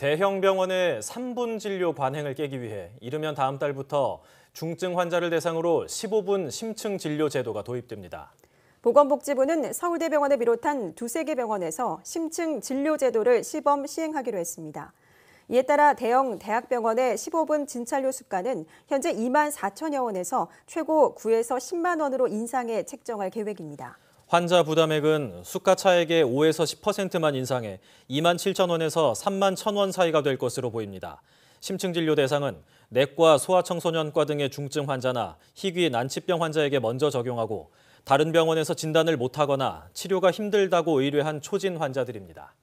대형 병원의 3분 진료 관행을 깨기 위해 이르면 다음 달부터 중증 환자를 대상으로 15분 심층 진료 제도가 도입됩니다. 보건복지부는 서울대병원을 비롯한 두세 개 병원에서 심층 진료 제도를 시범 시행하기로 했습니다. 이에 따라 대형 대학병원의 15분 진찰료 수가는 현재 2만 4천여 원에서 최고 9에서 10만 원으로 인상해 책정할 계획입니다. 환자 부담액은 수가 차액의 5에서 10%만 인상해 2만 7천 원에서 3만 1천 원 사이가 될 것으로 보입니다. 심층 진료 대상은 내과, 소아청소년과 등의 중증 환자나 희귀 난치병 환자에게 먼저 적용하고 다른 병원에서 진단을 못하거나 치료가 힘들다고 의뢰한 초진 환자들입니다.